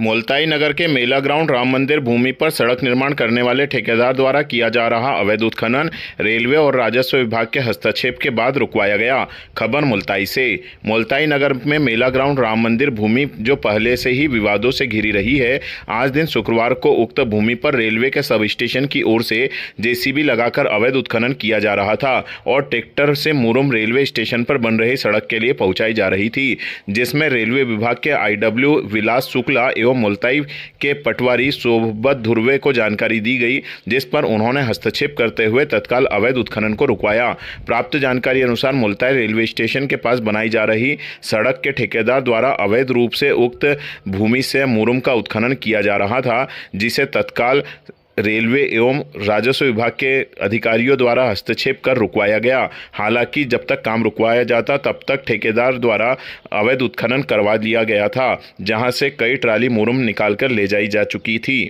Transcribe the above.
मोलताई नगर के मेला ग्राउंड राम मंदिर भूमि पर सड़क निर्माण करने वाले ठेकेदार द्वारा किया जा रहा अवैध उत्खनन रेलवे और राजस्व विभाग के हस्तक्षेप के बाद रुकवाया गया खबर मुल्ताई से मोलताई नगर में मेला ग्राउंड राम मंदिर भूमि जो पहले से ही विवादों से घिरी रही है आज दिन शुक्रवार को उक्त भूमि पर रेलवे के सब स्टेशन की ओर से जेसीबी लगाकर अवैध उत्खनन किया जा रहा था और ट्रैक्टर से मुरुम रेलवे स्टेशन पर बन रही सड़क के लिए पहुँचाई जा रही थी जिसमें रेलवे विभाग के आईडब्ल्यू विलास शुक्ला एवं मुलताई के पटवारी शोभत धुर्वे को जानकारी दी गई जिस पर उन्होंने हस्तक्षेप करते हुए तत्काल अवैध उत्खनन को रुकवाया प्राप्त जानकारी अनुसार मुलताई रेलवे स्टेशन के पास बनाई जा रही सड़क के ठेकेदार द्वारा अवैध रूप से उक्त भूमि से मुरुम का उत्खनन किया जा रहा था जिसे तत्काल रेलवे एवं राजस्व विभाग के अधिकारियों द्वारा हस्तक्षेप कर रुकवाया गया हालांकि जब तक काम रुकवाया जाता तब तक ठेकेदार द्वारा अवैध उत्खनन करवा लिया गया था जहां से कई ट्राली मुरुम निकालकर ले जाई जा चुकी थी